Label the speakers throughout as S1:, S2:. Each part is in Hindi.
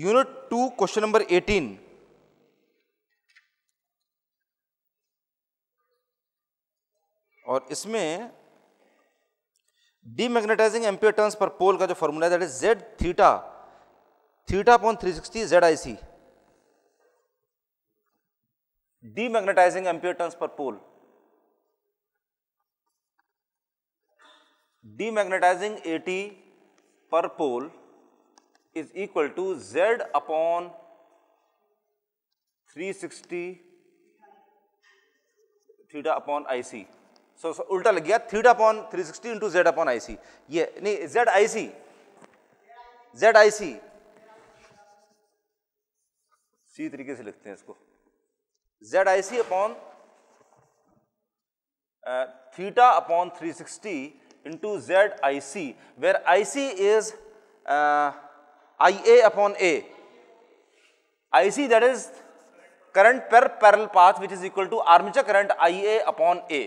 S1: unit two question number eighteen और इसमें डीमैग्नेटाइजिंग एम्पियर टर्न्स पर पोल का जो फॉर्मूला है that is Z theta theta point three sixty Z I C D ampere turns per pole demagnetising AT per pole is equal to Z upon 360 theta upon I C so उल्टा लग गया theta upon 360 sixty into Z upon I ये नहीं Z I C Z I सी सी तरीके से लिखते हैं इसको Z I C upon theta upon 360 sixty into Z I C where I C is I A upon A I C that is current per parallel path which is equal to armature current I A upon A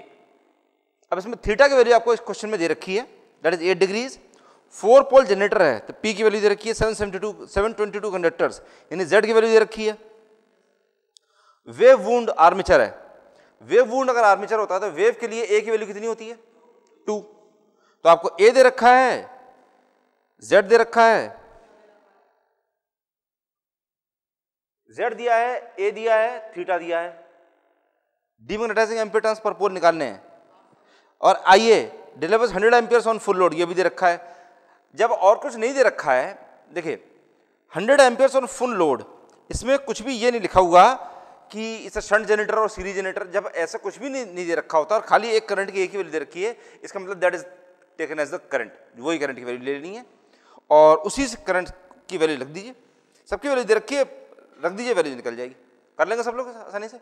S1: अब इसमें थीटा की वैल्यू आपको इस क्वेश्चन में दे रखी है that is eight degrees four pole generator है तो पी की वैल्यू दे रखी है seven seven seventy two twenty two conductors यानी जेड की वैल्यू दे रखी है वेव वूंड आर्मीचर है वेव वूंड अगर आर्मीचर होता है तो वेव के लिए ए की वैल्यू कितनी होती है टू तो आपको ए दे रखा है जेड दे रखा है जेड दिया है ए दिया है थीटा दिया है डिमोनेटाइजिंग एम्पिटेंस पर पोल निकालने हैं और आइए delivers hundred amperes on full load ये भी दे रखा है जब और कुछ नहीं दे रखा है देखिए hundred amperes on full load इसमें कुछ भी ये नहीं लिखा हुआ कि इसे शंट जनरेटर और सीरीज जनरेटर जब ऐसा कुछ भी नहीं, नहीं दे रखा होता और खाली एक करंट की एक ही वैल्यू दे रखी है इसका मतलब that is taken as the current वही करंट की वैल्यू ले लेनी है और उसी से करंट की वैल्यू लग दीजिए सबकी वैल्यू दे रखी है रख दीजिए वैल्यू निकल जाएगी कर लेंगे सब लोग आसानी से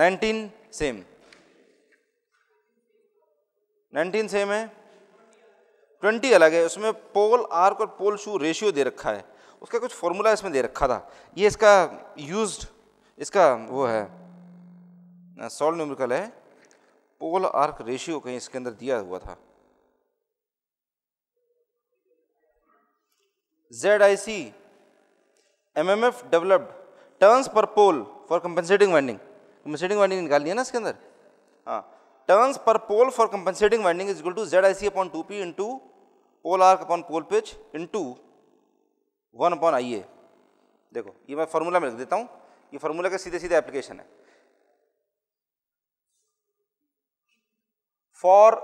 S1: 19 सेम 19 सेम है 20 अलग है उसमें पोल आर्क और पोल शू रेशियो दे रखा है उसका कुछ फॉर्मूला इसमें दे रखा था ये इसका यूज्ड इसका वो है सॉल्व न्यूमेरिकल है पोल आर्क रेशियो कहीं इसके अंदर दिया हुआ था Z I C M M F developed turns per pole for compensating winding compensating winding निकालनी है ना इसके अंदर हाँ turns per pole for compensating winding is equal to Z I C upon two P into pole arc upon pole pitch into one upon I A देखो ये मैं फॉर्मूला में लिख देता हूँ ये फार्मूला का सीधे सीधे एप्लीकेशन है for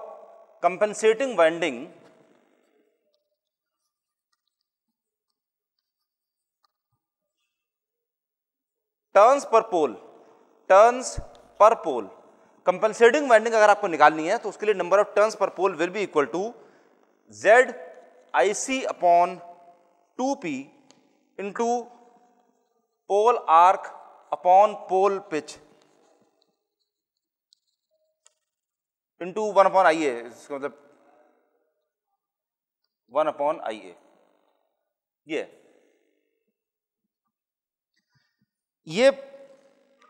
S1: compensating winding turns per pole turns per pole compensating winding अगर आपको निकालनी है तो उसके लिए number of turns per pole will be equal to Z I C upon two P into pole arc upon pole pitch into one upon I A मतलब वन अपॉन आई ए ये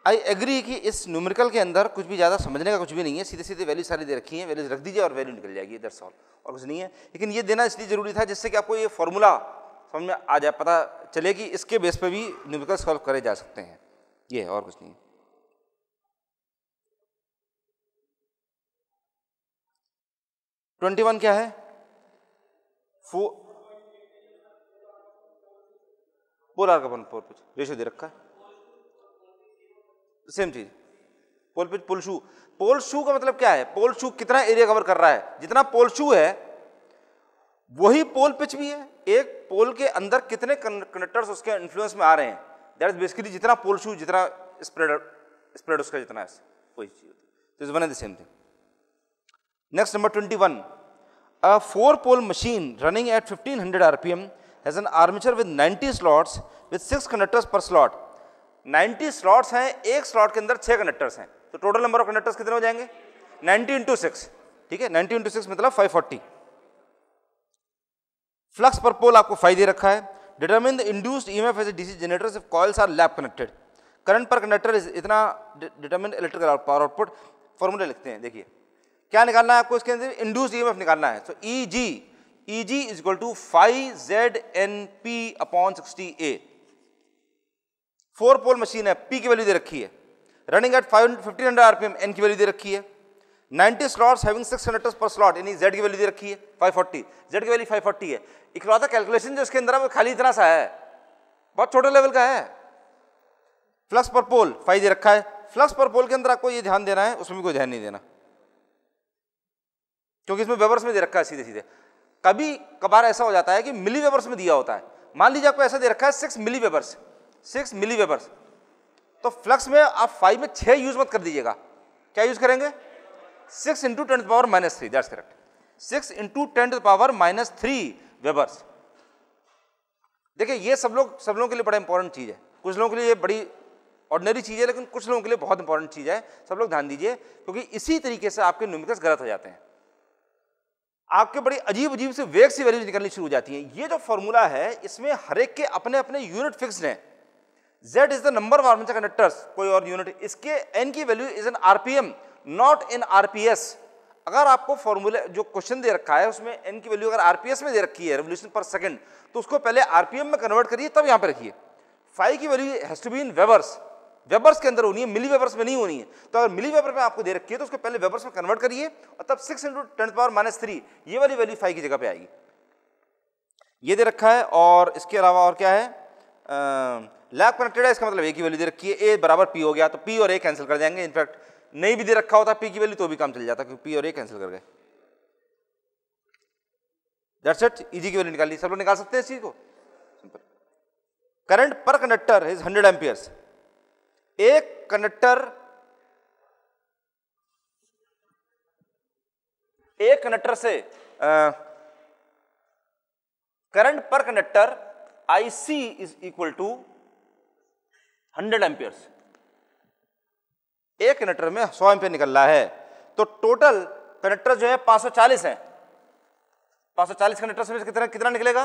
S1: आई एग्री कि इस न्यूमेरिकल के अंदर कुछ भी ज़्यादा समझने का कुछ भी नहीं है सीधे सीधे वैल्यू सारी दे रखी है वैल्यूज रख दीजिए और वैल्यू निकल जाएगी सॉल्व और कुछ नहीं है लेकिन ये देना इसलिए ज़रूरी था जिससे कि आपको ये फॉर्मूला समझ में आ जाए पता चले कि इसके बेस पर भी न्यूमेरिकल सॉल्व करे जा सकते हैं ये है और कुछ नहीं है ट्वेंटी वन क्या है फोर पोलार का वन फोर रेशो दे रखा है सेम चीज पोल पिच पोल शू पोल शू का मतलब क्या है पोल शू कितना एरिया कवर कर रहा है जितना पोल शू है वही पोल पिच भी है एक पोल के अंदर कितने कनेक्टर्स उसके इन्फ्लुएंस में आ रहे हैं दैट इज बेसिकली जितना पोल शू जितना स्प्रेड स्प्रेड उसका जितना है वही चीज होती है तो the same thing next number twenty one a four pole machine running at fifteen hundred R P M has an armature with ninety slots with six conductors per slot 90 slots हैं एक स्लॉट के अंदर छः कंडक्टर्स हैं तो टोटल नंबर ऑफ कंडक्टर्स कितने हो जाएंगे 90 इंटू सिक्स ठीक है 90 इंटू सिक्स मतलब 540 फ्लक्स पर पोल आपको फाइव दे रखा है determine the induced F as a DC generators if coils are lap connected current per conductor is इतना डिटरमिन इलेक्ट्रिकल पावर आउटपुट फॉर्मूले लिखते हैं देखिए क्या निकालना है आपको इसके अंदर इंड्यूस्ड ईएमएफ निकालना है so E G E G is equal to five Z N P upon sixty a four pole machine है पी की वैल्यू दे रखी है running at five fifteen hundred RPM N की वैल्यू दे रखी है ninety slots having six conductors per slot यानी जेड की वैल्यू दे रखी है फाइव फोर्टी जेड की वैल्यू फाइव फोर्टी है इकलौता कैलकुलेशन जो इसके अंदर है वो खाली इतना सा है बहुत छोटे लेवल का है फ्लक्स पर पोल फाइव दे रखा है फ्लक्स पर पोल के अंदर आपको ये ध्यान देना है उसमें कोई ध्यान नहीं देना क्योंकि इसमें वेबर्स में दे रखा है सीधे सीधे कभी कभार ऐसा हो जाता है कि मिली वेबर्स में दिया होता है मान लीजिए आपको ऐसा दे रखा है six milli webers six milli webers तो फ्लक्स में आप फाइव में छः यूज़ मत कर दीजिएगा क्या यूज़ करेंगे six into ten power minus three that's correct six into ten power minus three webers देखिए ये सब लोग सब लोगों के लिए बड़ा इंपॉर्टेंट चीज़ है कुछ लोगों के लिए ये बड़ी ऑर्डनरी चीज़ है लेकिन कुछ लोगों के लिए बहुत इंपॉर्टेंट चीज़ है सब लोग ध्यान दीजिए क्योंकि इसी तरीके से आपके न्यूमिकस गलत हो जाते हैं आपके बड़ी अजीब अजीब से वेग सी वैल्यूज निकलनी शुरू हो जाती हैं ये जो फॉर्मूला है इसमें हर एक के अपने अपने यूनिट फिक्स्ड हैं Z is the number of armature conductors कोई और यूनिट इसके एन की value is N R P M not in S अगर आपको फॉर्मूले जो क्वेश्चन दे रखा है उसमें एन की वैल्यू अगर आर पी एस में दे रखी है रेवोल्यूशन पर सेकेंड तो उसको पहले आर पी एम में कन्वर्ट करिए तब यहाँ पे रखिए फाइव की value has to be in webers webers के अंदर होनी है मिली वेबर्स में नहीं होनी है तो अगर मिली वेबर में आपको दे रखी है तो उसको पहले वेबर्स में कन्वर्ट करिए और तब six into tenth power minus three ये वाली वैल्यू फाइव की जगह पर आएगी ये दे रखा है और इसके अलावा और क्या है आ, लैक कनेक्टेड है इसका मतलब ए की वैल्यू दे रखी है ए बराबर पी हो गया तो पी और ए कैंसिल कर जाएंगे इनफैक्ट नहीं भी दे रखा होता पी की वैल्यू तो भी काम चल जाता क्योंकि पी और ए कैंसिल कर गए दैट्स इट इजी की वैल्यू निकाल ली सब लोग निकाल सकते हैं इस चीज को simple current per conductor is hundred amperes एक कंडक्टर एक कंडक्टर से current per conductor I C is equal to hundred amperes एक कनेक्टर में सौ एम्पियर निकल रहा है तो टोटल कनेक्टर जो है 540 है चालीस कनेक्टर से कितना कितना निकलेगा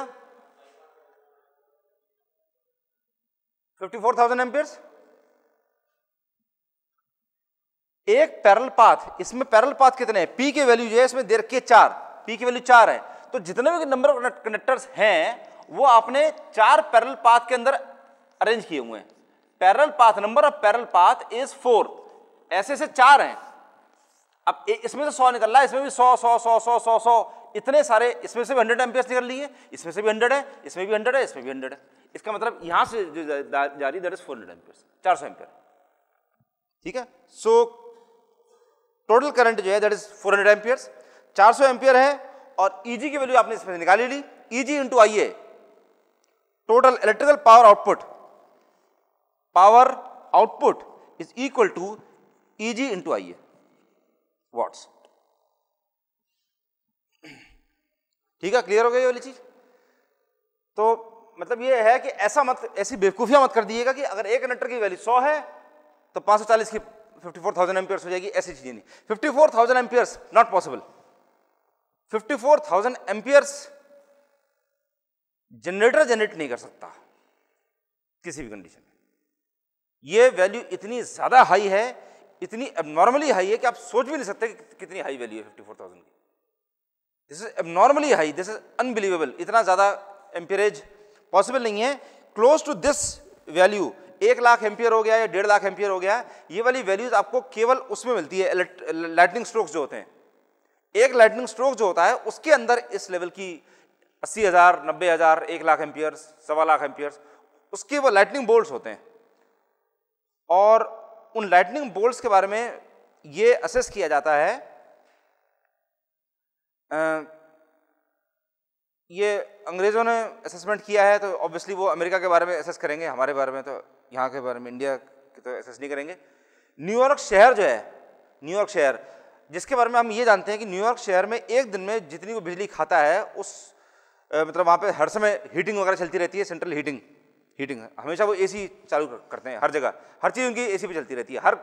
S1: 54,000 एम्पियर्स एक पैरल पाथ इसमें पैरल पाथ कितने हैं पी के वैल्यू जो है इसमें देर के चार पी की वैल्यू चार है तो जितने भी नंबर ऑफ कनेक्टर्स हैं वो आपने चार पैरल पाथ के अंदर अरेंज किए हुए हैं parallel path number of parallel path is four ऐसे से चार हैं अब इसमें से सौ निकल रहा है इसमें भी सौ सौ सौ सौ सौ सौ इतने सारे इसमें से भी हंड्रेड एम्पियर्स निकल लिए इसमें से भी हंड्रेड है इसमें भी हंड्रेड है इसमें भी हंड्रेड है इसका मतलब यहां से जो जा रही that is four hundred amps चार सौ एमपीएस ठीक है सो टोटल करंट जो है that is four hundred amps चार सौ एमपियर है और ईजी e की वैल्यू आपने इसमें निकाली ली E G into I A total electrical power output power is equal to E G into I A watts ठीक है क्लियर हो गई ये वाली चीज तो मतलब ये है कि ऐसा मत ऐसी बेवकूफियां मत कर दीजिएगा कि अगर एक कंडक्टर की वैल्यू सौ है तो पांच सौ चालीस की फिफ्टी फोर थाउजेंड एम्पियर्स हो जाएगी ऐसी चीजें नहीं fifty four thousand amperes not possible fifty four thousand amperes generator generate नहीं कर सकता किसी भी कंडीशन में ये वैल्यू इतनी ज़्यादा हाई है इतनी एबनॉर्मली हाई है कि आप सोच भी नहीं सकते कि कितनी हाई वैल्यू है फिफ्टी फोर थाउजेंड की this is abnormally high this is unbelievable इतना ज़्यादा एम्पियरेज पॉसिबल नहीं है क्लोज टू दिस वैल्यू एक लाख एम्पियर हो गया या डेढ़ लाख एम्पियर हो गया ये वाली वैल्यूज आपको केवल उसमें मिलती है लाइटनिंग स्ट्रोक्स जो होते हैं एक लाइटनिंग स्ट्रोक जो होता है उसके अंदर इस लेवल की अस्सी हज़ार नब्बे हज़ार एक लाख एम्पियर्स सवा लाख एम्पियर्स उसके वो लाइटनिंग बोल्ट होते हैं और उन लाइटनिंग बोल्ट्स के बारे में ये असेस किया जाता है ये अंग्रेज़ों ने असेसमेंट किया है तो ऑब्वियसली वो अमेरिका के बारे में असेस करेंगे हमारे बारे में तो यहाँ के बारे में इंडिया के तो असेस नहीं करेंगे न्यूयॉर्क शहर जो है न्यूयॉर्क शहर जिसके बारे में हम ये जानते हैं कि न्यूयॉर्क शहर में एक दिन में जितनी वो बिजली खाता है उस मतलब वहाँ पर हर समय हीटिंग वगैरह चलती रहती है सेंट्रल हीटिंग हीटिंग है हमेशा वो एसी चालू करते हैं हर जगह हर चीज़ उनकी एसी पे चलती रहती है हर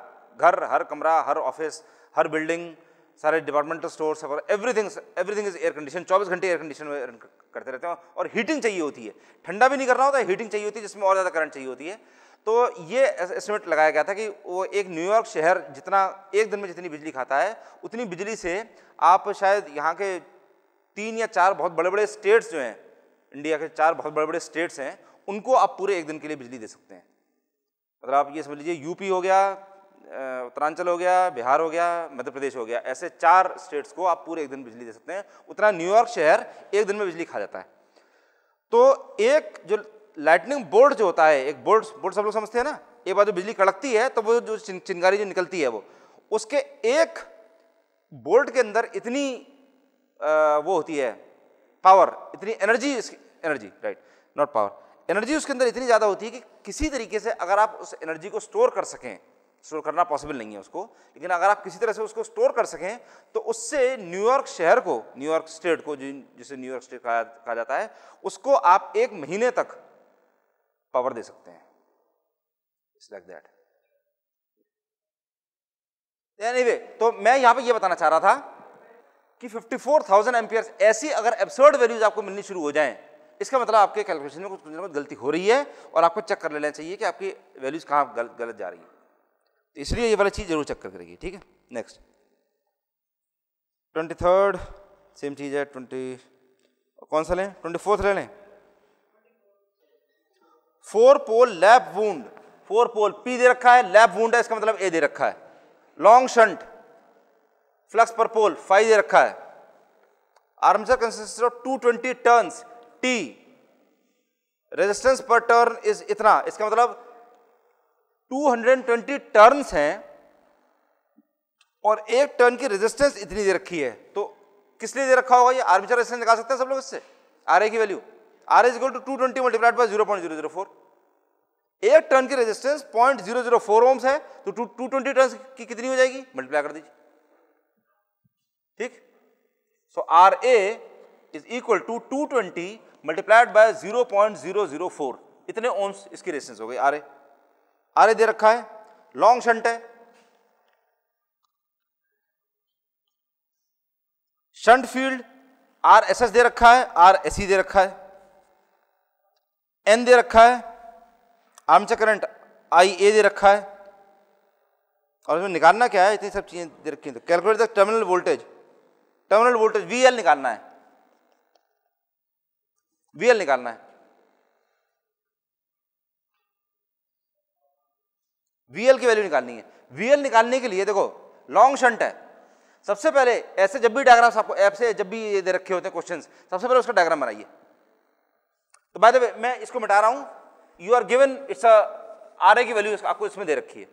S1: घर हर कमरा हर ऑफिस हर बिल्डिंग सारे departmental stores everything everything is air condition चौबीस घंटे एयर कंडीशन में रन करते रहते हैं और हीटिंग चाहिए होती है ठंडा भी नहीं करना होता है हीटिंग चाहिए होती है जिसमें और ज़्यादा करंट चाहिए होती है तो ये एस्टिमेट लगाया गया था कि वो एक न्यूयॉर्क शहर जितना एक दिन में जितनी बिजली खाता है उतनी बिजली से आप शायद यहाँ के तीन या चार बहुत बड़े बड़े स्टेट्स जो हैं इंडिया के चार बहुत बड़े बड़े स्टेट्स हैं उनको आप पूरे एक दिन के लिए बिजली दे सकते हैं मतलब आप ये समझ लीजिए यूपी हो गया उत्तरांचल हो गया बिहार हो गया मध्य प्रदेश हो गया ऐसे चार स्टेट्स को आप पूरे एक दिन बिजली दे सकते हैं उतना न्यूयॉर्क शहर एक दिन में बिजली खा जाता है तो एक जो लाइटनिंग बोर्ड जो होता है एक बोर्ड बोर्ड सब लोग समझते हैं ना एक बार जो बिजली कड़कती है तो वो जो चिंगारी जो निकलती है वो उसके एक बोर्ड के अंदर इतनी आ, वो होती है पावर इतनी energy energy right not power energy उसके अंदर इतनी ज़्यादा होती है कि किसी तरीके से अगर आप उस एनर्जी को स्टोर कर सकें स्टोर करना पॉसिबल नहीं है उसको लेकिन अगर आप किसी तरह से उसको स्टोर कर सकें तो उससे न्यूयॉर्क शहर को न्यूयॉर्क स्टेट को जिसे न्यूयॉर्क स्टेट कहा, कहा जाता है उसको आप एक महीने तक पावर दे सकते हैं इट्स लाइक दैट वे तो मैं यहां पे ये बताना चाह रहा था कि 54,000 फोर एम्पियर्स ऐसी अगर एब्सर्ड वैल्यूज आपको मिलनी शुरू हो जाएं इसका मतलब आपके कैलकुलेशन में कुछ कुछ ना कुछ गलती हो रही है और आपको चेक कर लेना चाहिए कि आपकी वैल्यूज़ कहाँ गल, गलत जा रही है तो इसलिए ये वाली चीज़ ज़रूर चेक करके रखिए ठीक है नेक्स्ट ट्वेंटी थर्ड सेम चीज़ है ट्वेंटी कौन सा लें ट्वेंटी फोर्थ ले लें four pole lap wound four pole P दे रखा है लैप वूंड है इसका मतलब ए दे रखा है long shunt flux per pole five दे रखा है armature consist of two twenty turns T resistance per turn is इतना इसका मतलब 220 टर्न्स हैं और एक टर्न की रेजिस्टेंस इतनी दे रखी है तो किस लिए दे रखा होगा ये आर्मीचर रेजिस्टेंस निकाल सकते हैं सब लोग इससे आर की value R is two two twenty multiplied by zero point zero zero four एक टर्न की resistance point zero zero four ohms है तो टू टू ट्वेंटी टर्न की कितनी हो जाएगी मल्टीप्लाई कर दीजिए ठीक so R A is equal to two twenty multiplied by zero point four इतने ओम्स इसकी रेसेंस हो गई आर आर दे रखा है लॉन्ग शंट है shunt field R S S दे रखा है आर एस ई दे रखा है एन दे रखा है आर्मचा करंट आई ए दे रखा है और इसमें निकालना क्या है इतनी सब चीज़ें दे रखी हैं तो calculate the terminal voltage terminal voltage V L निकालना है वीएल निकालना है वीएल की वैल्यू निकालनी है वीएल निकालने के लिए देखो लॉन्ग शंट है सबसे पहले ऐसे जब भी डायग्राम आपको ऐप से जब भी ये दे रखे होते हैं क्वेश्चन सबसे पहले उसका डायग्राम बनाइए तो बाय द वे मैं इसको मिटा रहा हूं you are given it's R A की वैल्यू आपको इसमें दे रखी है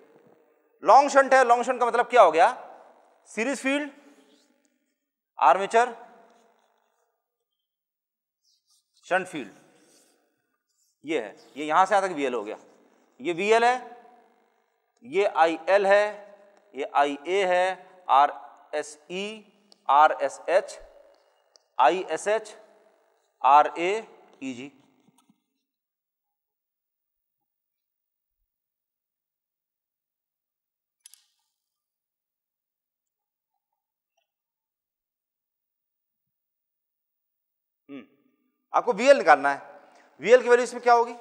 S1: लॉन्ग शंट है लॉन्ग शंट का मतलब क्या हो गया series field armature shunt field ये है ये यहाँ से आता तक वी हो गया ये वी है ये आई एल है ये आई ए है R S E R S H I S H R A E G आपको वीएल निकालना है वीएल की वैल्यू इसमें क्या होगी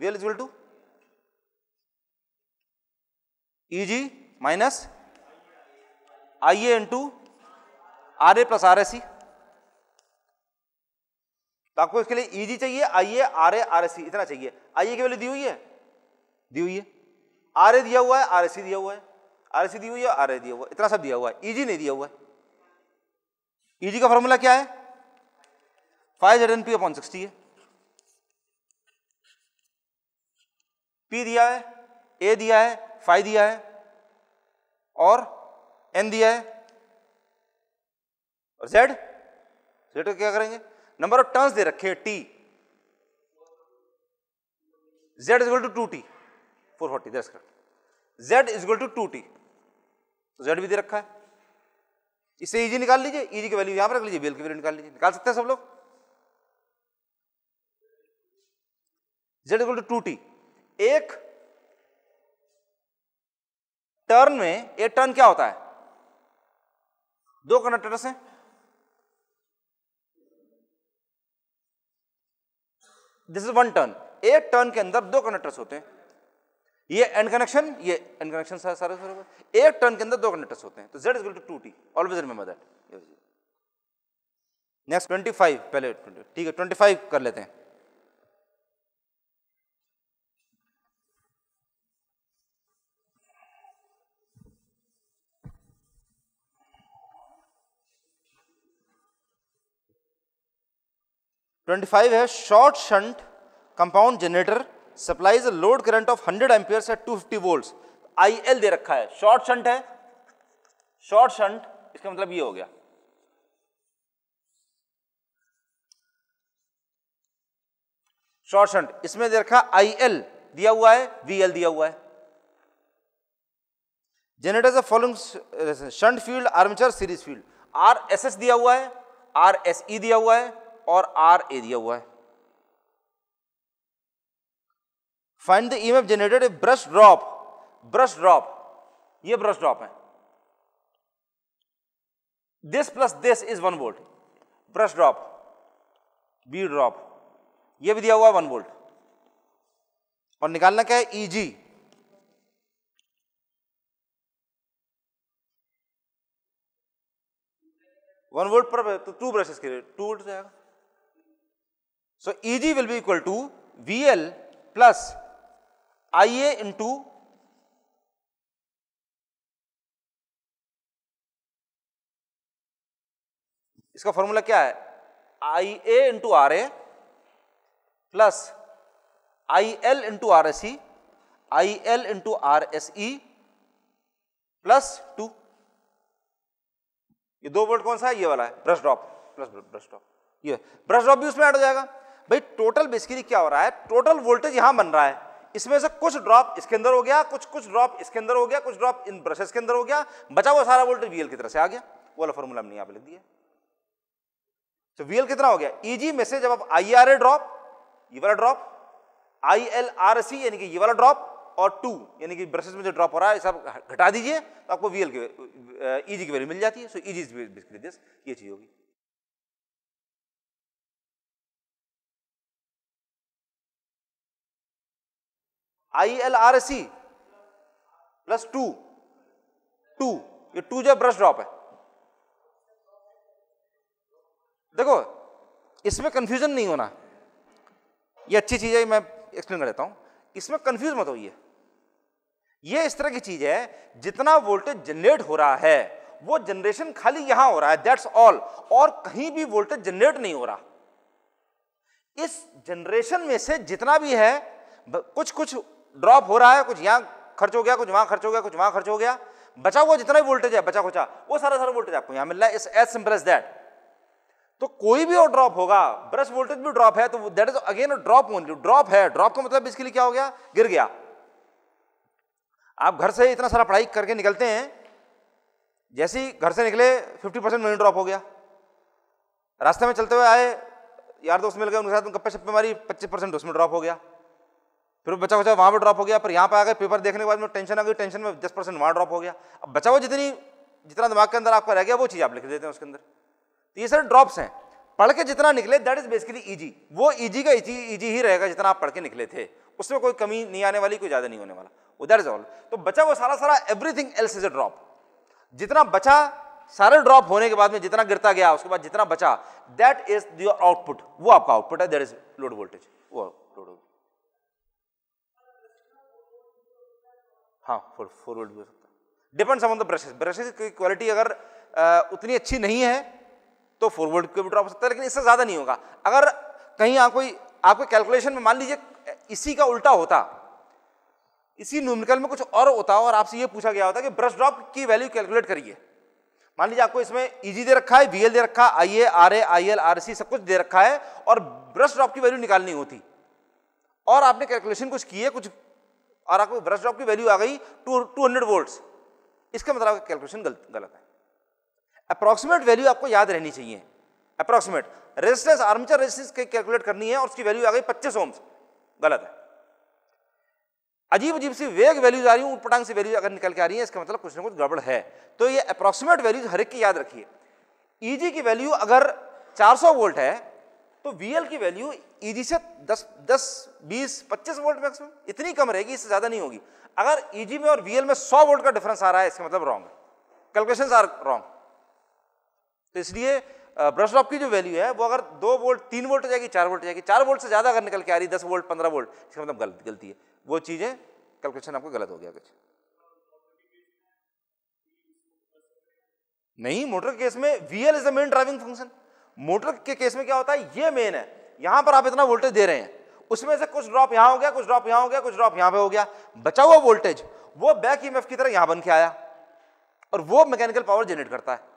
S1: V L is equal to E G minus I A into R A plus R S C तो आपको इसके लिए ईजी e चाहिए I A R A R S C इतना चाहिए आई ए की वैल्यू दी हुई है दी हुई है आर ए दिया हुआ है आर एस सी दिया हुआ है आर एस सी दी हुई है आर ए दिया हुआ है इतना सब दिया हुआ है ईजी e नहीं दिया हुआ है ईजी e का फॉर्मूला क्या है five Z N P upon sixty है पी दिया है ए दिया है फाइव दिया है और एन दिया है और जेड जेड क्या करेंगे नंबर ऑफ टर्न्स दे रखे T Z is equal to two T four forty दस correct Z is equal to two T तो जेड भी दे रखा है इसे इजी निकाल लीजिए इजी की वैल्यू यहां पर रख लीजिए बेल की वैल्यू निकाल लीजिए निकाल सकते हैं सब लोग Z equal to two T एक टर्न में एक टर्न क्या होता है दो कंडक्टर्स हैं दिस इज वन टर्न एक टर्न के अंदर दो कंडक्टर्स होते हैं ये एंड कनेक्शन ये एंड कनेक्शन सारे सारे एक टर्न के अंदर दो कंडक्टर्स होते हैं तो Z is two two T always remember that next twenty five पहले ठीक है ट्वेंटी फाइव कर लेते हैं ट्वेंटी फाइव है short shunt compound generator supplies load current of hundred ampere at two fifty volt I L दे रखा है शॉर्ट शंट है शॉर्ट शंट इसका मतलब ये हो गया शॉर्ट शंट इसमें दे रखा आई एल दिया हुआ है वी एल दिया हुआ है generators of following shunt field armature series field R S S दिया हुआ है आर एस ई दिया हुआ है और आर ए दिया हुआ है find the EMF generated brush drop brush drop ये ब्रश ड्रॉप है this plus this is one volt brush drop B drop ये भी दिया हुआ है वन वोल्ट और निकालना क्या है ईजी वन वोल्ट पर तो टू ब्रशेस के लिए टू जाएगा So, Eg will be equal to VL plus Ia into इसका फॉर्मूला क्या है I A into R A plus I L into R S E I L into R S E plus two ये दो वर्ड कौन सा है ये वाला है brush drop plus brush drop ये ब्रश ड्रॉप भी उसमें ऐड हो जाएगा भाई टोटल बेसिकली क्या हो रहा है टोटल वोल्टेज यहां बन रहा है इसमें से कुछ ड्रॉप इसके अंदर हो गया कुछ कुछ ड्रॉप इसके अंदर हो गया कुछ ड्रॉप इन ब्रशेस के अंदर हो गया बचा हुआ सारा वोल्टेज वीएल की तरह से आ गया वो वाला फॉर्मूला हमने यहां पर लिख दिया तो वीएल कितना हो गया ईजी e में से जब आप आई आर ए ड्रॉप ये वाला drop I L R C यानी कि ये वाला ड्रॉप और टू यानी कि ब्रशेस में जो ड्रॉप हो रहा है सब घटा दीजिए तो आपको वीएल e की ईजी की वैल्यू मिल जाती है सो ईजी दिस ये चीज होगी I L R C plus two two ये टू जो ब्रश ड्रॉप है देखो इसमें कंफ्यूजन नहीं होना ये अच्छी चीज है मैं एक्सप्लेन कर देता हूं इसमें कंफ्यूज मत होइए ये इस तरह की चीज है जितना वोल्टेज जनरेट हो रहा है वो जनरेशन खाली यहां हो रहा है दैट्स ऑल और कहीं भी वोल्टेज जनरेट नहीं हो रहा इस जनरेशन में से जितना भी है कुछ कुछ ड्रॉप हो रहा है कुछ यहाँ खर्च हो गया कुछ वहाँ खर्च हो गया कुछ वहाँ खर्च हो गया बचा हुआ जितना भी वोल्टेज है बचा खुचा वो सारा सारा वोल्टेज आपको यहाँ मिल रहा है इस एज सिंपल एज दैट तो कोई भी और ड्रॉप होगा ब्रश वोल्टेज भी ड्रॉप है तो that is again drop only drop है ड्रॉप का मतलब इसके लिए क्या हो गया गिर गया आप घर से इतना सारा पढ़ाई करके निकलते हैं जैसे ही घर से निकले 50 परसेंट वहीं ड्रॉप हो गया रास्ते में चलते हुए आए यार दोस्त मिल गए उनके साथ गप्पे शप्पे मारी 25 परसेंट उसमें ड्रॉप हो गया फिर बचा बचा वहाँ पर ड्रॉप हो गया पर यहाँ पर आ गए पेपर देखने के बाद में टेंशन आ गई टेंशन में दस परसेंट वहाँ ड्रॉप हो गया अब बचा हुआ जितनी जितना दिमाग के अंदर आपका रह गया वो चीज़ आप लिख देते हैं उसके अंदर तो ये सारे ड्रॉप्स हैं पढ़ के जितना निकले दैट इज बेसिकली ईजी वो ईजी का ईजी ईजी ही रहेगा जितना आप पढ़ के निकले थे उसमें कोई कमी नहीं आने वाली कोई ज़्यादा नहीं होने वाला वो दैट इज ऑल तो बचा वो सारा सारा everything else is a drop जितना बचा सारे ड्रॉप होने के बाद में जितना गिरता गया उसके बाद जितना बचा दैट इज योर आउटपुट वो आपका आउटपुट है दैट इज लोड वोल्टेज वो लोड वोल्टेज हाँ फोर फोर वोल्ट भी हो सकता है depends on the brushes brushes की क्वालिटी अगर आ, उतनी अच्छी नहीं है तो फोर वोल्ट भी ड्रॉप हो सकता है लेकिन इससे ज़्यादा नहीं होगा अगर कहीं आप कोई आपके कैलकुलेशन में मान लीजिए इसी का उल्टा होता इसी न्यूमरिकल में कुछ और होता और आपसे ये पूछा गया होता कि ब्रश ड्रॉप की वैल्यू कैलकुलेट करिए मान लीजिए आपको इसमें ईजी e दे रखा है वीएल दे रखा है I A R A I L R C सब कुछ दे रखा है और ब्रश ड्रॉप की वैल्यू निकालनी होती और आपने कैलकुलेशन कुछ किए कुछ और आपको ब्रश ड्रॉप की वैल्यू आ गई टू टू हंड्रेड वोल्ट्स इसका मतलब आपका कैलकुलेशन गलत गलत है अप्रॉक्सीमेट वैल्यू आपको याद रहनी चाहिए approximate resistance armature resistance calculate करनी है और उसकी वैल्यू आ गई पच्चीस ओम्स गलत है अजीब अजीब सी वेग वैल्यूज आ रही हूँ उपटांग से वैल्यूज अगर निकल के आ रही है इसका मतलब कुछ ना कुछ गड़बड़ है तो ये अप्रॉक्सीमेट वैल्यूज हर एक की याद रखिए ई की वैल्यू अगर चार वोल्ट है तो VL की वैल्यू ईजी से 10 10 20 25 वोल्ट मैक्सिमम इतनी कम रहेगी इससे ज़्यादा नहीं होगी अगर ईजी e में और VL में 100 वोल्ट का डिफरेंस आ रहा है इसका मतलब रॉन्ग है कैलकुलेशन आर रॉन्ग तो इसलिए ब्रश ड्रॉप की जो वैल्यू है वो अगर दो वोल्ट तीन वोल्ट जाएगी चार वोल्ट जाएगी चार वोल्ट से ज़्यादा अगर निकल के आ रही दस वोल्ट पंद्रह वोल्ट इसका मतलब गलत गलती है वो चीज़ें कैलकुलेशन आपको गलत हो गया कुछ नहीं मोटर केस में VL is the main driving function motor के केस में क्या होता है ये मेन है यहां पर आप इतना वोल्टेज दे रहे हैं उसमें से कुछ ड्रॉप यहां हो गया कुछ ड्रॉप यहां हो गया कुछ ड्रॉप यहां पे हो गया बचा हुआ वोल्टेज वो बैक ईएमएफ की तरह यहां बन के आया और वो मैकेनिकल पावर जनरेट करता है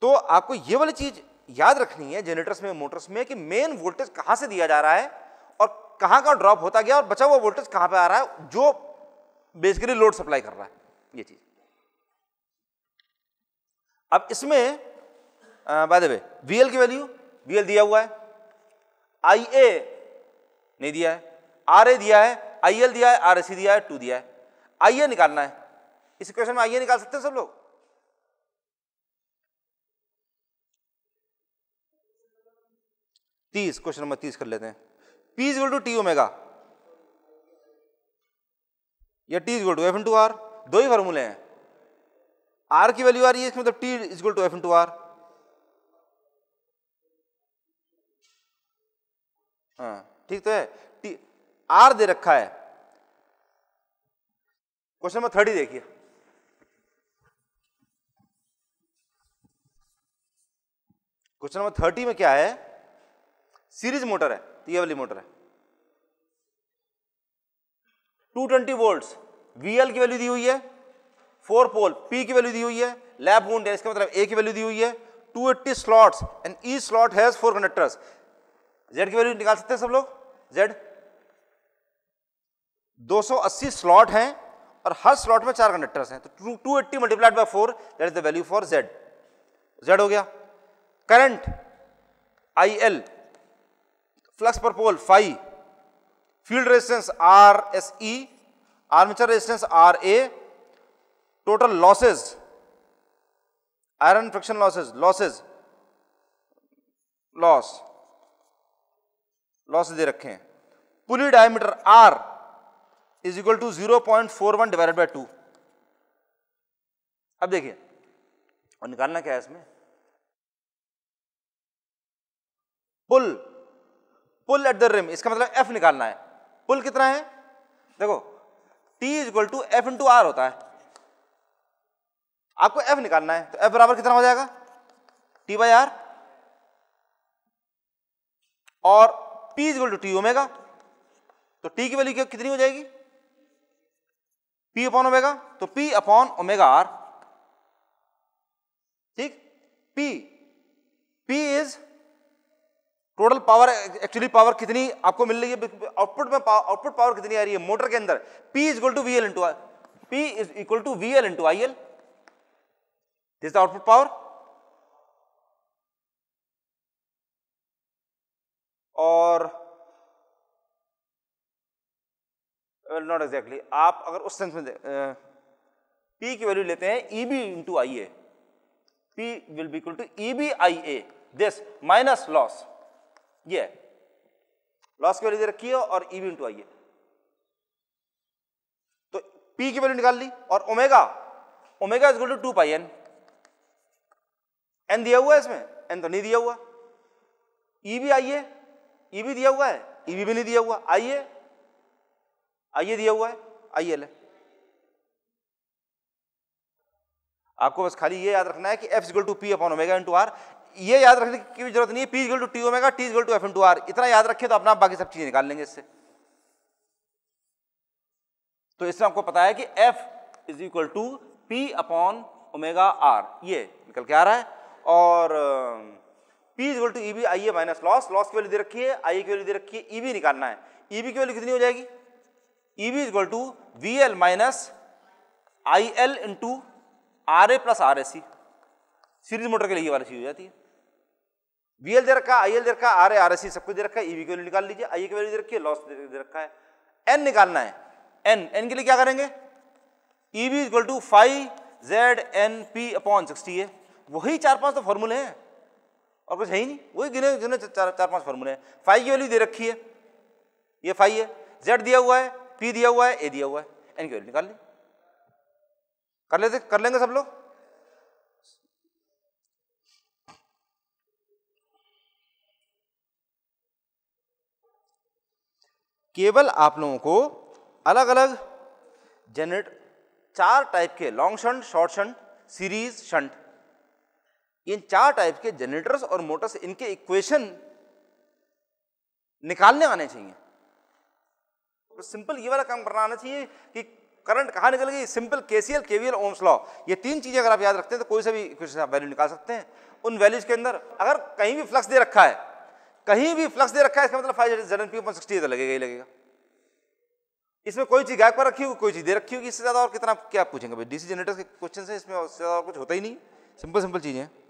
S1: तो आपको ये वाली चीज याद रखनी है जनरेटर्स में मोटर्स में कि मेन वोल्टेज कहां से दिया जा रहा है और कहां का ड्रॉप होता गया और बचा हुआ वोल्टेज कहां पे आ रहा है जो बेसिकली लोड सप्लाई कर रहा है ये चीज़ अब इसमें बाय द वे वीएल की वैल्यू वीएल दिया हुआ है आई ए नहीं दिया है आर ए दिया है आई एल दिया है आर सी दिया है टू दिया है आई ए निकालना है इस क्वेश्चन में आई ए निकाल सकते हैं सब लोग तीस क्वेश्चन नंबर तीस कर लेते हैं P is to T omega या T is to F N to R दो ही फॉर्मूले हैं आर की वैल्यू आ रही है इसमें मतलब T is to F into R हाँ ठीक तो है टी आर दे रखा है क्वेश्चन नंबर थर्टी देखिए क्वेश्चन नंबर थर्टी में क्या है सीरीज मोटर है तो ये वाली मोटर है 220 ट्वेंटी वोल्ट वीएल की वैल्यू दी हुई है फोर पोल पी की वैल्यू दी हुई है लैब मून इसका मतलब ए की वैल्यू दी हुई है 280 slots and each slot has four conductors Z की वैल्यू निकाल सकते हैं सब लोग जेड 280 स्लॉट हैं और हर स्लॉट में चार कंडक्टर्स हैं तो 280 eighty multiplied by four that is the value for Z Z हो गया current I L flux per pole five field resistance R S E armature resistance R A total losses iron friction losses losses loss loss दे रखे हैं pulley diameter R is equal to zero point four one divided by two अब देखिए और निकालना क्या है इसमें pull pull at the rim इसका मतलब एफ निकालना है पुल कितना है देखो T is equal to F into R होता है आपको एफ निकालना है तो एफ बराबर कितना हो जाएगा टी बाई आर और P is to T omega तो टी की वैल्यू कितनी हो जाएगी पी अपॉन ओमेगा तो पी अपॉन ओमेगा आर ठीक P P is total power actually power कितनी आपको मिल रही है आउटपुट में आउटपुट पावर कितनी आ रही है मोटर के अंदर P is equal to V L into P is equal to V L into I L This is the output power और नॉट एग्जैक्टली आप अगर उस सेंस में पी की वैल्यू लेते हैं E B into I A P will be equal to E B I A this minus loss ये लॉस की वैल्यू दे रखी है और ई बी इंटू आई ए तो पी की वैल्यू निकाल ली और omega omega is equal to two pi N N दिया हुआ है इसमें एन तो नहीं दिया हुआ ई भी आइए ई भी दिया हुआ है ई भी, भी नहीं दिया हुआ आइए आइए दिया हुआ है आइए ले आपको बस खाली ये याद रखना है कि F is equal to P upon omega into R ये याद रखने की जरूरत नहीं है P is equal to T omega T is equal to F into R इतना याद रखें तो अपना बाकी सब चीजें निकाल लेंगे इससे तो इसमें आपको पता है कि F is equal to P upon omega R ये निकल के आ रहा है और P is equal to E B I A minus loss loss की वैल्यू दे रखी है आई ए की वैल्यू दे रखी है ई e बी निकालना है ई e बी की वैल्यू कितनी हो जाएगी E B is equal to V L minus I L into R A plus R A C series motor के लिए वाली चीज हो जाती है वी एल दे रखा आई एल दे रखा आर ए आर ए सी सब कुछ दे रखा है ई e बी की वैल्यू निकाल लीजिए आई ए की वैल्यू दे रखी है लॉस दे रखा है एन निकालना है एन एन के लिए क्या करेंगे E B is equal to five Z N P upon sixty है वही चार पांच तो फॉर्मूले हैं और कुछ है ही नहीं वही गिने गिने चार चार पांच फॉर्मूले हैं फाइव की वैल्यू दे रखी है ये फाइव है जेड दिया हुआ है पी दिया हुआ है ए दिया हुआ है एन की वैल्यू निकाल ली कर लेते कर लेंगे सब लोग केवल आप लोगों को अलग अलग जनरेट चार टाइप के long shunt short shunt series shunt इन चार टाइप के जनरेटर्स और मोटर्स इनके इक्वेशन निकालने आने चाहिए तो सिंपल ये वाला काम करना आना चाहिए कि करंट कहाँ निकल गई simple KCL KVL Ohm's law ये तीन चीज़ें अगर आप याद रखते हैं तो कोई सा भी इक्वेशन आप वैल्यू निकाल सकते हैं उन वैल्यूज के अंदर अगर कहीं भी फ्लक्स दे रखा है कहीं भी फ्लक्स दे रखा है इसका मतलब five Z P upon sixty लगेगा ही लगेगा इसमें कोई चीज़ गायब पर रखी होगी कोई चीज़ दे रखी होगी इससे ज़्यादा और कितना क्या पूछेंगे भाई डीसी जनरेटर के क्वेश्चन है इसमें और ज़्यादा और कुछ होता ही नहीं सिंपल सिंपल चीज़ें